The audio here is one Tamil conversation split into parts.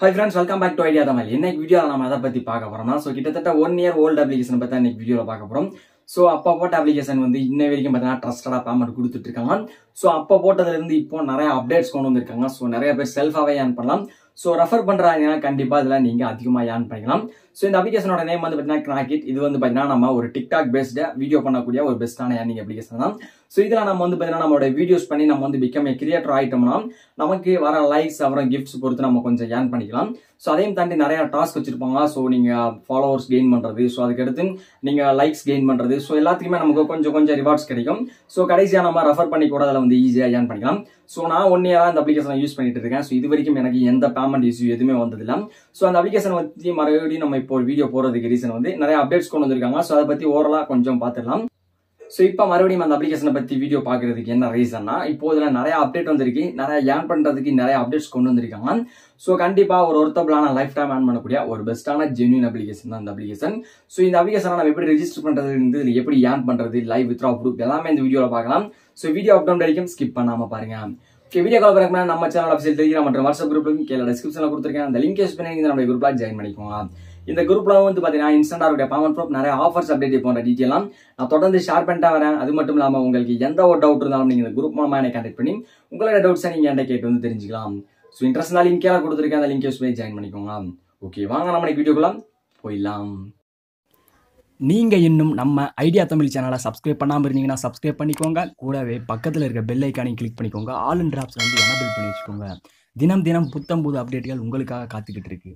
high friends welcome back to idea Tamil இன்னைக்கு வீடியோ நம்ம அதை பற்றி பார்க்க போகிறோம் ஸோ கிட்டத்தட்ட ஒன் இயர் ஓல்டு அப்ளிகேஷன் பற்றி இன்னைக்கு வீடியோவில் பார்க்க போகிறோம் ஸோ அப்போ போட்ட அப்ளிகேஷன் வந்து இன்ன வரைக்கும் பார்த்தீங்கன்னா ட்ரஸ்டடாக பேமெண்ட் கொடுத்துட்டு இருக்காங்க ஸோ அப்போ போட்டதுலேருந்து இப்போ நிறைய அப்டேட்ஸ் கொண்டு வந்திருக்காங்க ஸோ நிறைய பேர் செல்ஃபாகவே ஏர்ன் பண்ணலாம் ஸோ ரெஃபர் பண்ணுறாங்கன்னா கண்டிப்பாக இதெல்லாம் நீங்கள் அதிகமாக ஏர்ன் பண்ணிக்கலாம் ஸோ இந்த அப்ளிகேஷனோட நேம் வந்து பார்த்தீங்கன்னா கிராக்கிட் இது வந்து பார்த்தீங்கன்னா நம்ம ஒரு டிக்டாக் பேஸ்டு வீடியோ பண்ணக்கூடிய ஒரு பெஸ்ட்டான ஏர்னிங் அப்ளிகேஷன் தான் ஸோ இதில் நம்ம வந்து பார்த்தீங்கன்னா நம்மளோட வீடியோஸ் பண்ணி நம்ம வந்து பிகம் ஏ கிரியேட்டர் ஆகிட்டோம்னா நமக்கு வர லைக்ஸ் அப்புறம் கிஃப்ட்ஸ் பொறுத்து நம்ம கொஞ்சம் ஏர்ன் பண்ணிக்கலாம் ஸோ அதையும் தாண்டி நிறைய டாஸ்க் வச்சிருப்பாங்க ஸோ நீங்கள் ஃபாலோவர்ஸ் கெயின் பண்ணுறது ஸோ அதுக்கடுத்து நீங்கள் லைக்ஸ் கெயின் பண்ணுறது ஸோ எல்லாத்துக்குமே நமக்கு கொஞ்சம் கொஞ்சம் ரிவார்ட்ஸ் கிடைக்கும் ஸோ கடைசியாக நம்ம ரெஃபர் பண்ணி கூட அதில் வந்து ஈஸியாக ஏன் பண்ணிக்கலாம் ஸோ நான் ஒன் இயராக இந்த அப்ளிகேஷனை யூஸ் பண்ணிட்டு இருக்கேன் ஸோ இது வரைக்கும் எனக்கு எந்த பேமெண்ட் இஷ்யூ எதுவுமே வந்ததில்லை ஸோ அந்த அப்ளிகேஷன் பற்றி மறுபடியும் நம்ம இப்போ வீடியோ போகிறதுக்கு ரீசன் வந்து நிறைய அப்டேட்ஸ் கொண்டு வந்திருக்காங்க ஸோ அதை பற்றி ஓரலாக கொஞ்சம் பார்த்துடலாம் ஸோ இப்போ மறுபடியும் அந்த அப்ளிகேஷனை பற்றி வீடியோ பார்க்குறதுக்கு என்ன ரீசன்னா இப்போ இதில் நிறைய அப்டேட் வந்திருக்கு நிறைய ஏர்ன் பண்ணுறதுக்கு நிறைய அப்டேட்ஸ் கொண்டு வந்திருக்காங்க ஸோ கண்டிப்பாக ஒரு ஒருத்தபிளான லைஃப் டைம் ஏர்ன் பண்ணக்கூடிய ஒரு பெஸ்ட்டான ஜென்யூன் அப்ளிகேஷன் தான் இந்த அப்ளிகேஷன் ஸோ இந்த அப்ளிகேஷனை நம்ம எப்படி ரெஜிஸ்டர் பண்ணுறது எப்படி ஏர்ன் பண்ணுறது லைவ் வித்ரா ப்ரூப் எல்லாமே இந்த வீடியோவில் பார்க்கலாம் ஸோ வீடியோ அப் டவுன் வரைக்கும் ஸ்கிப் பண்ணாமல் பாருங்க ஓகே வீடியோ கால் பண்ணா நம்ம சேனல் அப்சைட் டெலிகிராம் மற்றும் வாட்ஸ்அப் குரூப்லையும் கீழே டிஸ்கிரிப்ஷனில் கொடுத்துருக்கேன் அந்த லிங்க் யூஸ் பண்ணி நம்ம குரூப்பில் ஜாயின் பண்ணிக்கோங்க இந்த குரூப்லாம் வந்து பார்த்தீங்கன்னா இன்ஸ்டன்டாக இருக்க பவர் ப்ரூப் நிறைய ஆஃபர்ஸ் அப்டேட் போன்ற டீட்டெயிலாம் நான் தொடர்ந்து ஷேர் பண்ணிட்டா வரேன் அது மட்டும் இல்லாமல் உங்களுக்கு எந்த ஒரு டவுட் இருந்தாலும் நீங்கள் இந்த குரூப் மூலமாக எனக்கு கண்டெக்ட் பண்ணி உங்களோட டவுட்ஸை நீங்கள் என்கிட்ட கேட்டு வந்து தெரிஞ்சுக்கலாம் ஸோ இன்ட்ரெஸ்ட் லிங்க் எல்லாம் கொடுத்துருக்கேன் அந்த லிங்க் யூஸ் பண்ணி ஜாயின் பண்ணிக்கோங்க ஓகே வாங்க நம்ம வீடியோக்குலாம் போயிடலாம் நீங்கள் இன்னும் நம்ம ஐடியா தமிழ் சேனலை சப்ஸ்கிரைப் பண்ணாமல் இருந்தீங்கன்னா சப்ஸ்கிரைப் பண்ணிக்கோங்க கூடவே பக்கத்தில் இருக்க பெல் ஐக்கானையும் கிளிக் பண்ணிக்கோங்க ஆல் அண்ட் டிராப்ஸ் வந்து எனபிள் பண்ணி வச்சுக்கோங்க தினம் தினம் புத்தம் புது அப்டேட்டுகள் உங்களுக்காக காத்துக்கிட்டு இருக்கு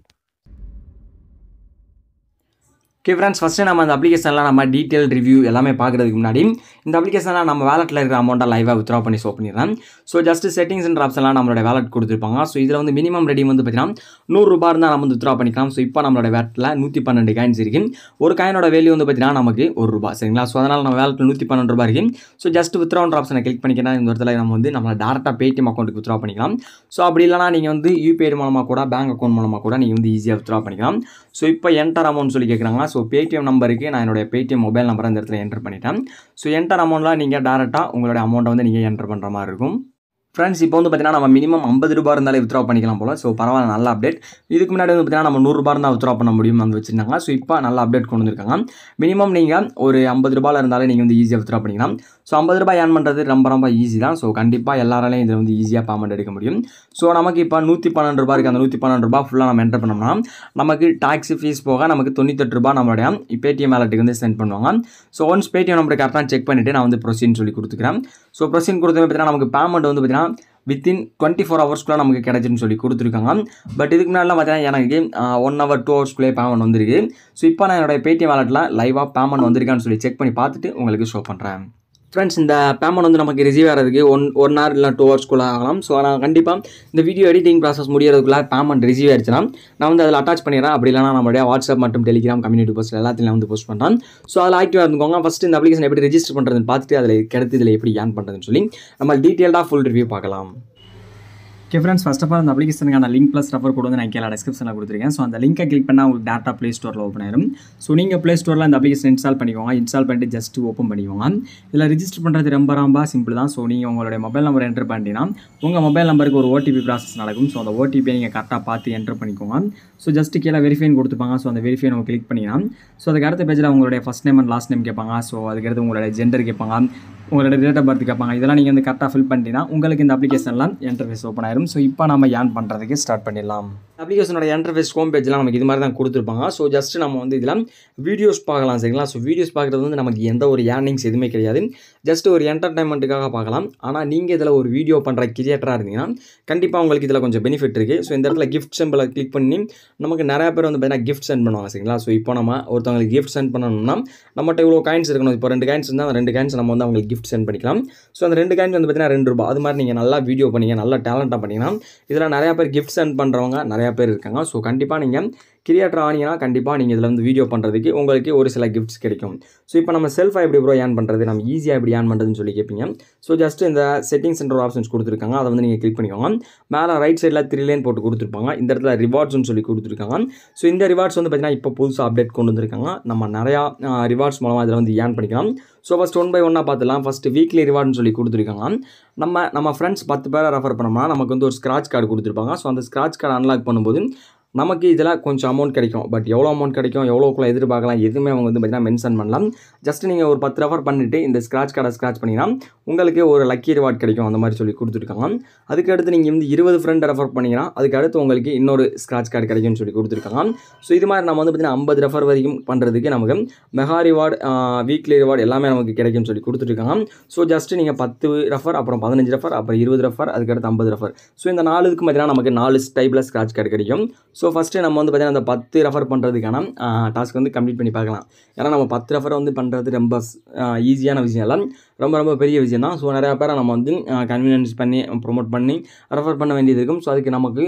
ஓகே ஃப்ரெண்ட்ஸ் ஃபஸ்ட்டு நம்ம அந்த அப்ளிகேஷனில் நம்ம டீட்டெயில் ரிவ்யூ எல்லாமே பார்க்குறதுக்கு முன்னாடி இந்த அப்ளிகேஷனில் நம்ம வேலட்டில் இருக்கிற அமௌண்ட்டை லைவாக வித்ரா பண்ணி ஷோ பண்ணிடுறேன் ஸோ ஜஸ்ட் செட்டிங்ஸ்ன்ற ஆப்ஷன்லாம் நம்மளோட வேலட் கொடுத்துருப்பாங்க ஸோ இதில் வந்து மினிமம் ரெடி வந்து பார்த்தீங்கன்னா நூறுரூபா இருந்தால் நம்ம வந்து வித்ரா பண்ணிக்கலாம் ஸோ இப்போ நம்மளோட வேலட்டில் நூற்றி பன்னெண்டு காயின்ஸ் இருக்கு ஒரு காயினோட வேல்யூ வந்து பார்த்தீங்கன்னா நமக்கு ஒரு ரூபா சரிங்களா ஸோ அதனால் நம்ம வேலட்டில் நூற்றி பன்னெண்டு ரூபா இருக்குது ஸோ ஜஸ்ட் வித்ரான்ற ஆப்ஷனை கிளிக் பண்ணிக்கலாம் இந்த இடத்துல நம்ம வந்து நம்ம டேரெக்டாக பேடிஎம் அக்கௌண்ட்டுக்கு வித்ரா பண்ணிக்கலாம் ஸோ அப்படி இல்லைனா நீங்கள் வந்து யூபிஐ மூலமாக கூட பேங்க் அக்கௌண்ட் மூலமாக கூட நீங்கள் வந்து ஈஸியாக வித்ரா பண்ணிக்கலாம் ஸோ இப்போ என்டர் அமௌண்ட் சொல்லி கேட்குறாங்க ஸோ ஸோ பேடிஎம் நம்பருக்கு நான் என்னுடைய பேடிஎம் மொபைல் நம்பரை அந்த இடத்துல என்ட்ரு பண்ணிட்டேன் ஸோ என்டர் அமௌண்ட்லாம் நீங்கள் டேரெக்டாக உங்களுடைய அமௌண்ட்டை வந்து நீங்கள் என்ட்ரு பண்ணுற மாதிரி இருக்கும் ஃப்ரெண்ட்ஸ் இப்போ வந்து பார்த்தீங்கன்னா நம்ம மினிமம் ஐம்பது ரூபா இருந்தாலே வித்ரா பண்ணிக்கலாம் போல் ஸோ பரவாயில்ல நல்ல அப்டேட் இதுக்கு முன்னாடி வந்து பார்த்தீங்கன்னா நம்ம நூறுரூபா இருந்தால் வித்ரா பண்ண முடியும் வந்து வச்சுருந்தாங்க ஸோ இப்போ நல்ல அப்டேட் கொண்டு வந்திருக்காங்க மினிமம் நீங்கள் ஒரு ஐம்பது ரூபாயில் இருந்தாலே நீங்கள் வந்து ஈஸியாக வித்ரா பண்ணிக்கலாம் ஸோ ஐம்பது ரூபாய் ஏர்ன் பண்ணுறது ரொம்ப ரொம்ப ஈஸி தான் ஸோ கண்டிப்பாக எல்லாராலையும் இதில் வந்து ஈஸியாக பேமெண்ட் எடுக்க முடியும் ஸோ நமக்கு இப்போ நூற்றி பன்னெண்டு ரூபா இருக்குது அந்த நூற்றி பன்னெண்டு ரூபா ஃபுல்லாக நம்ம என்டர் பண்ணோம்னா நமக்கு டாக்ஸி ஃபீஸ் போக நமக்கு தொண்ணூத்தெட்டு ரூபா நம்மளுடைய பேடிஎம் வேலெட்டுக்கு வந்து சென்ட் பண்ணுவாங்க ஸோ ஒன்ஸ் பேடிஎம் நம்பர் கரெக்டாக செக் பண்ணிவிட்டு நான் வந்து ப்ரொசீன் சொல்லி கொடுத்துக்கிறேன் ஸோ ப்ரொசீன் கொடுத்தது பார்த்தீங்கன்னா நமக்கு பேமெண்ட் வந்து பார்த்தீங்கன்னா வித்தின் டுவெண்ட்டி ஃபோர் ஹவர்ஸ்க்குள்ளே நமக்கு கிடைச்சின்னு சொல்லி கொடுத்துருக்காங்க பட் இதுக்கு முன்னாடிலாம் பார்த்தீங்கன்னா எனக்கு ஒன் ஹவர் டூ ஹவர்ஸ்க்குள்ளே பேமெண்ட் வந்திருக்கு ஸோ இப்போ நான் என்னோடய பேடிஎம் வேலெட்டில் லைவாக பேமெண்ட் வந்திருக்கான்னு சொல்லி செக் பண்ணி பார்த்துட்டு உங்களுக்கு ஷோ பண்ணுறேன் ஃப்ரெண்ட்ஸ் இந்த பேமெண்ட் வந்து நமக்கு ரிசீவ் ஆகிறதுக்கு ஒன் ஒன் ஹவர் இல்லை டூ ஹவர்ஸ்க்குள்ளே ஆகலாம் ஸோ நான் கண்டிப்பாக இந்த வீடியோ எடிட்டிங் ப்ராசஸ் முடியறதுக்குள்ளே பேமெண்ட் ரிசீவ் ஆயிடுச்சுன்னா நான் வந்து அதில் அட்டாச் பண்ணிடுறேன் அப்படி இல்லைனா நம்மளுடைய வாட்ஸ்அப் மற்றும் டெலிகிராம் கம்யூனிட்டி போஸ்ட் எல்லாத்தையும் வந்து போஸ்ட் பண்ணுறேன் ஸோ அதில் ஆக்டிவாக இருந்துக்கோங்க ஃபஸ்ட்டு இந்த அப்ளிகேஷன் எப்படி ரிஜிஸ்டர் பண்ணுறதுன்னு பார்த்துட்டு அதில் கிடைத்து இதில் எப்படி ஏன் பண்ணுறதுன்னு சொல்லி நம்ம டீட்டெயில்டாக ஃபுல் ரிவ்யூ பார்க்கலாம் okay friends first of all அந்த அப்ளிகேஷனுக்கான லிங்க் ப்ளஸ் ரெஃபர் கூட நான் கீழே டிஸ்கிரிப்ஷனில் கொடுத்துருக்கேன் ஸோ அந்த லிங்கை கிளிக் பண்ணால் உங்களுக்கு டேட்டா ப்ளே ஸ்டோரில் ஓப்பன் ஆயிரும் ஸோ நீங்கள் ப்ளே ஸ்டோரில் அந்த அப்ளிகேஷன் இன்ஸ்டால் பண்ணிக்கோங்க இன்ஸ்டால் பண்ணிட்டு ஜஸ்ட் ஓப்பன் பண்ணிக்கோங்க இதில் ரிஜிஸ்டர் பண்ணுறது ரொம்ப ரொம்ப சிம்பிள் தான் ஸோ நீங்கள் உங்களுடைய மொபைல் நம்பர் என்டர் பண்ணிட்டீங்கன்னா உங்கள் மொபைல் நம்பருக்கு ஒரு ஓடிபி ப்ராசஸ் நடக்கும் ஸோ அந்த ஓடிபியை நீங்கள் கரெக்டாக பார்த்து என்டர் பண்ணிக்கோங்க ஸோ ஜஸ்ட்டு கீழே வெரிஃபைன் கொடுத்துப்பாங்க ஸோ அந்த வெரிஃபை நம்ம கிளிக் பண்ணிக்கலாம் ஸோ அதுக்கு அடுத்த பேஜில் உங்களுடைய first name and last name கேட்பாங்க ஸோ அதுக்கடுத்து உங்களுடைய ஜெண்டர் கேட்பாங்க உங்களோட டேட் ஆஃப் பர்த் கேட்பாங்க இதெல்லாம் நீங்கள் வந்து கரெக்டாக ஃபில் பண்ணிட்டீங்கன்னா உங்களுக்கு இந்த அப்ளிகேஷன்லாம் என்டர்ஃபேஸ் ஓப்பன் ஆயிரும் ஸோ இப்போ நம்ம ஏன் பண்ணுறதுக்கு ஸ்டார்ட் பண்ணிடலாம் அப்ளிகேஷனோட என்டர்ஃபேஸ் ஹோம் பேஜ்லாம் நமக்கு இது மாதிரி தான் கொடுத்துருப்பாங்க ஸோ ஜஸ்ட் நம்ம வந்து இதெல்லாம் வீடியோஸ் பார்க்கலாம் சரிங்களா ஸோ வீடியோஸ் பார்க்குறது வந்து நமக்கு எந்த ஒரு ஏர்னிங்ஸ் எதுவுமே கிடையாது ஜஸ்ட் ஒரு என்டர்டைன்மெண்ட்டுக்காக பார்க்கலாம் ஆனால் நீங்கள் இதில் ஒரு வீடியோ பண்ணுற கிரியேட்டராக இருந்தீங்கன்னா கண்டிப்பாக உங்களுக்கு இதில் கொஞ்சம் பெனிஃபிட் இருக்குது ஸோ இந்த இடத்துல கிஃப்ட் சிம்பிளை கிளிக் பண்ணி நமக்கு நிறையா பேர் வந்து பார்த்தீங்கன்னா கிஃப்ட் சென்ட் பண்ணுவாங்க சரிங்களா ஸோ இப்போ நம்ம ஒருத்தவங்களுக்கு கிஃப்ட் சென்ட் பண்ணணும்னா நம்மகிட்ட இவ்வளோ காயின்ஸ் இருக்கணும் இப்போ ரெண்டு காயின்ஸ் இருந்தால் ரெண்டு காயின்ஸ் நம்ம வந்து அவங்களுக்கு கிஃப்ட் சென்ட் பண்ணிக்கலாம் ஸோ அந்த ரெண்டு காயின்ஸ் வந்து பார்த்தீங்கன்னா ரெண்டு ரூபா அது மாதிரி நீங்கள் நல்லா வீடியோ பண்ணீங்க நல்லா டேலண்ட்டாக பண்ணிங்கன்னா இதில் நிறையா பேர் கிஃப்ட் சென்ட் பண்ணுறவங்க நிறையா பேர் இருக்காங்க ஸோ கண்டிப்பாக நீங்கள் கிரியேட்டர் ஆனீங்கன்னா கண்டிப்பாக நீங்கள் இதில் வந்து வீடியோ பண்ணுறதுக்கு உங்களுக்கு ஒரு சில கிஃப்ட்ஸ் கிடைக்கும் ஸோ இப்போ நம்ம செல்ஃபாக எப்படி ப்ரோ ஏன் பண்ணுறது நம்ம ஈஸியாக எப்படி ஏன் பண்ணுறதுன்னு சொல்லி கேட்பீங்க ஸோ ஜஸ்ட் இந்த செட்டிங்ஸ் சென்டர் ஆப்ஷன்ஸ் கொடுத்துருக்காங்க அதை வந்து நீங்கள் கிளிக் பண்ணிக்கோங்க மேலே ரைட் சைடில் த்ரீ லைன் போட்டு கொடுத்துருப்பாங்க இந்த இடத்துல ரிவார்ட்ஸ்னு சொல்லி கொடுத்துருக்காங்க ஸோ இந்த ரிவார்ட்ஸ் வந்து பார்த்திங்கன்னா இப்போ புதுசாக அப்டேட் கொண்டு வந்திருக்காங்க நம்ம நிறையா ரிவார்ட்ஸ் மூலமாக இதில் வந்து ஏன் பண்ணிக்கலாம் ஸோ ஃபஸ்ட் ஒன் பை ஒன்னாக பார்த்துலாம் ஃபஸ்ட்டு வீக்லி ரிவார்டுன்னு சொல்லி கொடுத்துருக்காங்க நம்ம நம்ம ஃப்ரெண்ட்ஸ் பத்து பேரை ரெஃபர் பண்ணோம்னா நமக்கு வந்து ஒரு ஸ்க்ராச் கார்டு கொடுத்துருப்பாங்க ஸோ அந்த ஸ்க்ராட்ச் கார்டு அன்லாக் பண்ணும்போது நமக்கு இதில் கொஞ்சம் அமௌண்ட் கிடைக்கும் பட் எவ்வளோ அமௌண்ட் கிடைக்கும் எவ்வளோக்குள்ளே எதிர்பார்க்கலாம் எதுவுமே அவங்க வந்து பார்த்தீங்கன்னா மென்ஷன் பண்ணலாம் ஜஸ்ட் நீங்கள் ஒரு பத்து ரெஃபர் பண்ணிவிட்டு இந்த ஸ்க்ராச் கார்டை ஸ்க்ராச் பண்ணிங்கன்னா உங்களுக்கு ஒரு லக்கி ரிவார்ட் கிடைக்கும் அந்த மாதிரி சொல்லி கொடுத்துருக்காங்க அதுக்கடுத்து நீங்கள் வந்து இருபது ஃப்ரெண்ட் ரெஃபர் பண்ணிங்கன்னா அதுக்கடுத்து உங்களுக்கு இன்னொரு ஸ்க்ராட்ச் கார்டு கிடைக்கும்னு சொல்லி கொடுத்துருக்காங்க ஸோ இது மாதிரி நம்ம வந்து பார்த்தீங்கன்னா ஐம்பது ரெஃபர் வரைக்கும் பண்ணுறதுக்கு நமக்கு மெகா ரிவார்டு வீக்லி ரிவார்டு எல்லாமே நமக்கு கிடைக்கும்னு சொல்லி கொடுத்துருக்காங்க ஸோ ஜஸ்ட் நீங்கள் பத்து ரெஃபர் அப்புறம் பதினஞ்சு ரெஃபர் அப்புறம் இருபது ரெஃபர் அதுக்கடுத்து ஐம்பது ரெஃபர் ஸோ இந்த நாலுக்கு பார்த்தீங்கன்னா நமக்கு நாலு டைப்பில் ஸ்க்ராட்ச் கார்டு கிடைக்கும் ஸோ ஃபஸ்ட்டு நம்ம வந்து பார்த்திங்கன்னா அந்த பத்து ரெஃபர் பண்ணுறதுக்கான டாஸ்க் வந்து கம்ப்ளீட் பண்ணி பார்க்கலாம் ஏன்னா நம்ம பத்து ரெஃபரை வந்து பண்ணுறது ரொம்ப ஈஸியான விஷயம் இல்லை ரொம்ப ரொம்ப பெரிய விஷயம் தான் ஸோ நிறையா பேரை நம்ம வந்து கன்வீனியன்ஸ் பண்ணி ப்ரொமோட் பண்ணி ரெஃபர் பண்ண வேண்டியது இருக்கும் ஸோ அதுக்கு நமக்கு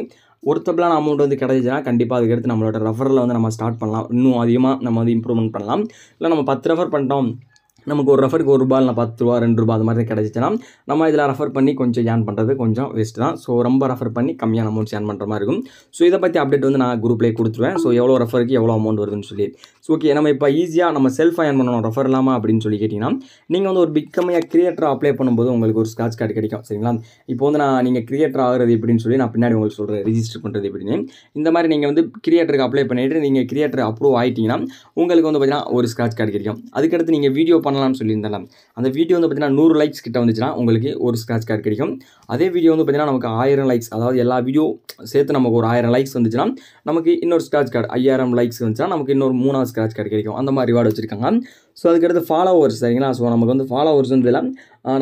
ஒருத்தபிளான அமௌண்ட் வந்து கிடைச்சிச்சுன்னா கண்டிப்பாக அதுக்கு எடுத்து நம்மளோட ரெஃபரில் வந்து நம்ம ஸ்டார்ட் பண்ணலாம் இன்னும் அதிகமாக நம்ம வந்து இம்ப்ரூவ்மெண்ட் பண்ணலாம் இல்லை நம்ம பத்து ரெஃபர் பண்ணிட்டோம் நமக்கு ஒரு ரெஃபருக்கு ஒரு ரூபாய் இல்லை பத்து ரூபா ரெண்டு ரூபா அது மாதிரி கிடச்சிச்சுன்னா நம்ம இதில் ரெஃபர் பண்ணி கொஞ்சம் ஏன் பண்ணுறது கொஞ்சம் வேஸ்ட்டு தான் ஸோ ரொம்ப ரெஃபர் பண்ணி கம்மியான அமௌண்ட் ஏன் பண்ணுற மாதிரி இருக்கும் ஸோ இதை பற்றி அப்டேட் வந்து நான் குரூப்லேயே கொடுத்துருவேன் ஸோ எவ்வளோ ரெஃபருக்கு எவ்வளோ அமௌண்ட் வருதுன்னு சொல்லி ஸோ ஓகே நம்ம இப்போ ஈஸியாக நம்ம செல்ஃபாக ஏன் பண்ணணும் ரெஃபர் இல்லாமல் அப்படின்னு சொல்லி கேட்டிங்கன்னா நீங்கள் வந்து ஒரு பிக் கம்மியாக கிரியேட்டராக அப்ளை பண்ணும்போது உங்களுக்கு ஒரு ஸ்க்ராட்ச் கார்டு கிடைக்கும் சரிங்களா இப்போ வந்து நான் நீங்கள் கிரியேட்டர் ஆகிறது எப்படின்னு சொல்லி நான் பின்னாடி உங்களுக்கு சொல்கிறேன் ரிஜிஸ்டர் பண்ணுறது எப்படின்னு இந்த மாதிரி நீங்கள் வந்து கிரியேட்டருக்கு அப்ளை பண்ணிவிட்டு நீங்கள் கிரியேட்டர் அப்ரூவ் ஆகிட்டிங்கன்னா உங்களுக்கு வந்து பார்த்தீங்கன்னா ஒரு ஸ்க்ராட்ச் கார்டு கிடைக்கும் அதுக்கடுத்து நீங்கள் வீடியோ பண்ண பண்ணலாம்னு சொல்லியிருந்தேன் அந்த வீடியோ வந்து பார்த்திங்கன்னா நூறு லைக்ஸ் கிட்ட வந்துச்சுன்னா உங்களுக்கு ஒரு ஸ்க்ராட்ச் கார்டு கிடைக்கும் அதே வீடியோ வந்து பார்த்திங்கன்னா நமக்கு ஆயிரம் லைக்ஸ் அதாவது எல்லா வீடியோ சேர்த்து நமக்கு ஒரு ஆயிரம் லைக்ஸ் வந்துச்சுன்னா நமக்கு இன்னொரு ஸ்க்ராச் கார்டு ஐயாயிரம் லைக்ஸ் வந்துச்சுன்னா நமக்கு இன்னொரு மூணாவது ஸ்க்ராச் கார்டு கிடைக்கும் அந்த மாதிரி ரிவார்டு வச்சுருக்காங்க ஸோ அதுக்கடுத்து ஃபாலோவர்ஸ் சரிங்களா ஸோ நமக்கு வந்து ஃபாலோவர்ஸ் வந்து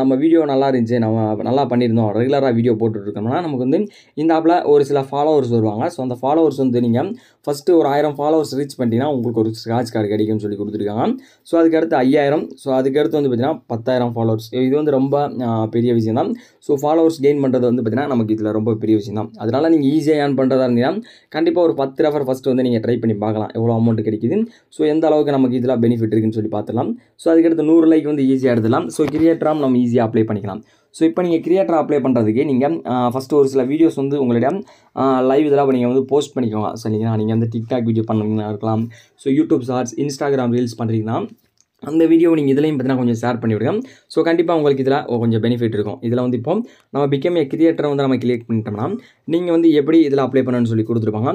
நம்ம வீடியோ நல்லா இருந்துச்சு நம்ம நல்லா பண்ணியிருந்தோம் ரெகுலராக வீடியோ போட்டுட்ருக்கோம்னா நமக்கு வந்து இந்த ஆப்பில் ஒரு சில ஃபாலோவர்ஸ் வருவாங்க ஸோ அந்த ஃபாலோவர்ஸ் வந்து நீங்கள் ஃபஸ்ட்டு ஒரு ஆயிரம் ஃபாலோவர்ஸ் ரீச் பண்ணிட்டீங்கன்னா உங்களுக்கு ஒரு ஸ்க்ராச் கார்டு கிடைக்கும்னு சொல்லி கொடுத்துருக்காங்க ஸோ அதுக்கடுத்து ஐயாயிரம் ஸோ அதுக்கடுத்து வந்து பார்த்தீங்கன்னா பத்தாயிரம் ஃபாலோவர்ஸ் இது வந்து ரொம்ப பெரிய விஷயம் தான் ஸோ ஃபாலோவர்ஸ் கெயின் பண்ணுறது வந்து பார்த்தீங்கன்னா நமக்கு இதில் ரொம்ப பெரிய விஷயம் தான் அதனால் நீங்கள் ஈஸியாக ஏன் பண்ணுறதா இருந்தீங்கன்னா கண்டிப்பாக ஒரு பத்து ரெஃபர் ஃபஸ்ட்டு வந்து நீங்கள் ட்ரை பண்ணி பார்க்கலாம் எவ்வளோ அமௌண்ட் கிடைக்குது ஸோ எந்த அளவுக்கு நமக்கு இதில் பெனிஃபிட் இருக்குதுன்னு சொல்லி பார்த்து மாற்றலாம் ஸோ அதுக்கடுத்து நூறு லைக் வந்து ஈஸியாக எடுத்துலாம் ஸோ கிரியேட்டராக நம்ம ஈஸியாக அப்ளை பண்ணிக்கலாம் ஸோ இப்போ நீங்கள் கிரியேட்டர் அப்ளை பண்ணுறதுக்கு நீங்கள் ஃபஸ்ட்டு ஒரு சில வீடியோஸ் வந்து உங்களுடைய லைவ் இதெல்லாம் நீங்கள் வந்து போஸ்ட் பண்ணிக்கோங்க சரிங்களா நீங்கள் வந்து டிக்டாக் வீடியோ பண்ணுறீங்களா இருக்கலாம் so YouTube shorts Instagram reels பண்ணுறீங்கன்னா அந்த வீடியோ நீங்கள் இதுலையும் பார்த்தீங்கன்னா கொஞ்சம் ஷேர் பண்ணிவிடுங்க ஸோ கண்டிப்பாக உங்களுக்கு இதில் கொஞ்சம் பெனிஃபிட் இருக்கும் இதில் வந்து இப்போ நம்ம பிகேம் கிரியேட்டரை வந்து நம்ம கிளியேட் பண்ணிட்டோம்னா நீங்கள் வந்து எப்படி இதில் அப்ளை பண்ணணும்னு சொல்லி கொடுத்துருப்பாங்க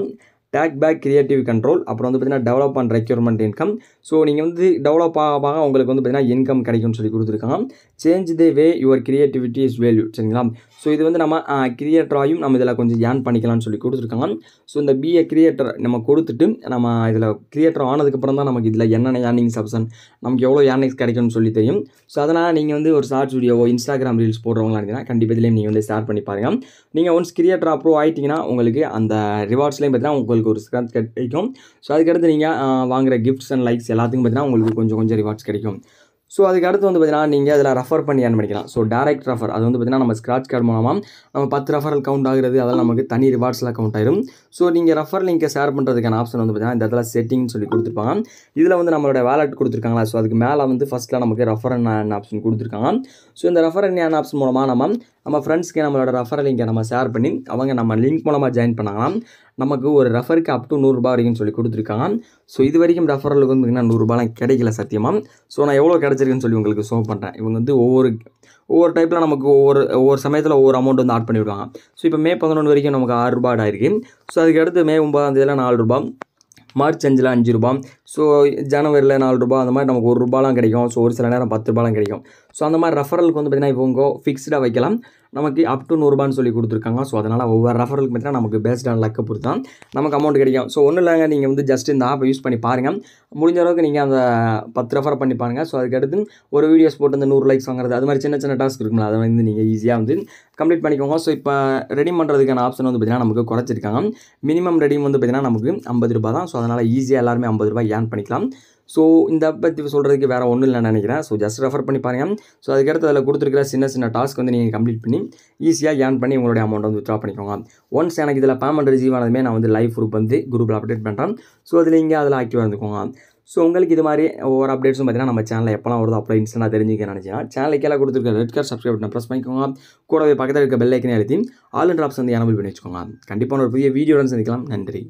டேக் பேக் கிரியேட்டிவ் கண்ட்ரோல் அப்புறம் வந்து பார்த்தீங்கன்னா develop and requirement income so நீங்கள் வந்து டெவலப் ஆக ஆக உங்களுக்கு வந்து பார்த்தீங்கன்னா இன்கம் கிடைக்கும்னு சொல்லி கொடுத்துருக்காங்க change the way your creativity is value சரிங்களா ஸோ இது வந்து நம்ம கிரியேட்டராயும் நம்ம இதில் கொஞ்சம் ஏன் பண்ணிக்கலாம்னு சொல்லி கொடுத்துருக்காங்க ஸோ இந்த பிஏ கிரியேட்டர் நம்ம கொடுத்துட்டு நம்ம இதில் கிரியேட்டர் ஆனதுக்கப்புறம் தான் நமக்கு இதில் என்னென்ன ஏர்னிங்ஸ் ஆப்ஷன் நமக்கு எவ்வளோ ஏர்னிங்ஸ் கிடைக்கும்னு சொல்லி தெரியும் ஸோ அதனால் நீங்கள் வந்து ஒரு ஷார்ட் வீடியோவோ இன்ஸ்டாகிராம் ரீல்ஸ் போடுறவங்களா இருந்தீங்கன்னா கண்டிப்பாக இதுலேயும் நீங்கள் வந்து ஷேர் பண்ணி பாருங்கள் நீங்கள் ஒன்ஸ் கிரியேட்டர் அப்ரூவ் ஆகிட்டிங்கன்னா உங்களுக்கு அந்த ரிவார்ட்ஸ்லேயும் பார்த்தீங்கன்னா உங்களுக்கு உங்களுக்கு ஒரு ஸ்கிராப் கிடைக்கும் ஸோ அதுக்கடுத்து நீங்கள் வாங்குற கிஃப்ட்ஸ் அண்ட் லைக்ஸ் எல்லாத்துக்கும் பார்த்தீங்கன்னா உங்களுக்கு கொஞ்சம் கொஞ்சம் ரிவார்ட்ஸ் கிடைக்கும் ஸோ அதுக்கு அடுத்து வந்து பார்த்தீங்கன்னா நீங்கள் அதில் ரெஃபர் பண்ணி ஏன் பண்ணிக்கலாம் ஸோ டேரக்ட் ரெஃபர் அது வந்து பார்த்தீங்கன்னா நம்ம ஸ்க்ராட்ச் கார்டு மூலமாக நம்ம பத்து ரெஃபரல் கவுண்ட் ஆகிறது அதெல்லாம் நமக்கு தனி ரிவார்ட்ஸில் கவுண்ட் ஆயிரும் ஸோ நீங்கள் ரெஃபர் லிங்கை ஷேர் பண்ணுறதுக்கான ஆப்ஷன் வந்து பார்த்தீங்கன்னா இந்த இடத்துல செட்டிங் சொல்லி கொடுத்துருப்பாங்க இதில் வந்து நம்மளோட வேலட் கொடுத்துருக்காங்களா ஸோ அதுக்கு மேலே வந்து ஃபஸ்ட்டில் நமக்கு ரெஃபர் அண்ட் ஆப்ஷன் கொடுத்துருக்காங்க ஸோ இந்த ரெஃபர் அண்ட் ஆப்ஷன் மூலமாக நம்ம நம்ம ஃப்ரெண்ட்ஸ்க்கு நம்மளோட ரெஃபர் லிங்கை நம்ம ஷேர் பண்ணி அவங்க நம்ம லிங்க் மூலமாக ஜாயின் பண்ணாங்களாம் நமக்கு ஒரு ரெஃபருக்கு அப் டு நூறுரூபா வரைக்கும் சொல்லி கொடுத்துருக்காங்க ஸோ இது வரைக்கும் ரெஃபரலுக்கு வந்து பார்த்திங்கன்னா நூறுரூபாலாம் கிடைக்கல சத்தியமாக ஸோ நான் எவ்வளோ கிடச்சிருக்குன்னு சொல்லி உங்களுக்கு ஷோ பண்ணுறேன் இவங்க வந்து ஒவ்வொரு ஒவ்வொரு டைப்பில் நமக்கு ஒவ்வொரு ஒவ்வொரு சமயத்தில் ஒவ்வொரு அமௌண்ட் வந்து ஆட் பண்ணிவிடுவாங்க ஸோ இப்போ மே பதினொன்று வரைக்கும் நமக்கு ஆறு ரூபா ஆட் ஆயிருக்கு ஸோ அதுக்கடுத்து மே ஒன்பதாம் தேதியில் நாலு ரூபா மார்ச் அஞ்சில் அஞ்சு ரூபா ஸோ ஜனவரியில் நாலு ரூபா அந்த மாதிரி நமக்கு ஒரு ரூபாலாம் கிடைக்கும் ஸோ ஒரு சில நேரம் பத்து ரூபாலாம் கிடைக்கும் ஸோ அந்த மாதிரி ரெஃபரலுக்கு வந்து பார்த்திங்கன்னா இப்போ உங்கள் ஃபிக்ஸ்டாக வைக்கலாம் நமக்கு அப் டு நூறுபான்னு சொல்லி கொடுத்துருக்காங்க ஸோ அதனால் ஒவ்வொரு ரெஃபரலுக்கு மட்டும் நமக்கு பேஸ்ட் ஆன் லக்கை பொறுத்து நமக்கு அமௌண்ட் கிடைக்கும் ஸோ ஒன்றும் இல்லைங்க நீங்கள் வந்து ஜஸ்ட் இந்த ஆப்பை யூஸ் பண்ணி பாருங்கள் முடிஞ்ச அளவுக்கு நீங்கள் அந்த பத்து ரெஃபர் பண்ணி பாருங்கள் ஸோ அதுக்கடுத்து ஒரு வீடியோஸ் போட்டு அந்த நூறு லைக்ஸ் வாங்குறது அது மாதிரி சின்ன சின்ன டாஸ்க் இருக்குங்களா அதை வந்து நீங்கள் ஈஸியாக வந்து கம்ப்ளீட் பண்ணிக்கோங்க ஸோ இப்போ ரெடி பண்ணுறதுக்கான ஆப்ஷன் வந்து பார்த்திங்கன்னா நமக்கு குறைச்சிருக்காங்க மினிமம் ரெடியும் வந்து பார்த்திங்கன்னா நமக்கு ஐம்பது ரூபா தான் ஸோ அதனால் ஈஸியாக எல்லாருமே ஐம்பது ரூபாய் ஏர்ன் பண்ணிக்கலாம் ஸோ இந்த பற்றி சொல்கிறதுக்கு வேறு ஒன்றும் இல்லை நினைக்கிறேன் ஸோ ஜஸ்ட் ரெஃபர் பண்ணி பாருங்கள் ஸோ அதுக்கடுத்து அதில் கொடுத்துருக்கிற சின்ன சின்ன டாஸ்க் வந்து நீங்கள் கம்ப்ளீட் பண்ணி ஈஸியாக ஏன் பண்ணி உங்களுடைய அமௌண்ட் வந்து வித்ரா பண்ணிக்கோங்க ஒன்ஸ் எனக்கு இதில் பேமெண்ட் ரிசீவ் ஆனதுமே நான் வந்து லைஃப் குரூப் வந்து குரூப்பில் அப்டேட் பண்ணுறேன் ஸோ அதில் இங்கே அதில் ஆக்டிவாக இருந்துக்கோங்க ஸோ உங்களுக்கு இது மாதிரி ஒவ்வொரு அப்டேட்ஸும் பார்த்தீங்கன்னா நம்ம சேனலில் எப்போலாம் வருதோ அப்போ இன்ஸ்டன்ட்டாக தெரிஞ்சுக்க நினச்சிங்கன்னா சேனலுக்கு எல்லாம் கொடுத்துருக்க ரெட் கார்ட் சப்ஸ்கிரைப் பண்ண ப்ரெஸ் பண்ணிக்கோங்க கூடவே பக்கத்தில் இருக்க பெல் ஐக்கனே எழுதி ஆல் அண்ட் ஆப்ஸ் வந்து எனபிள் பண்ணி வச்சுக்கோங்க கண்டிப்பாக ஒரு புதிய வீடியோடன் சந்திக்கலாம் நன்றி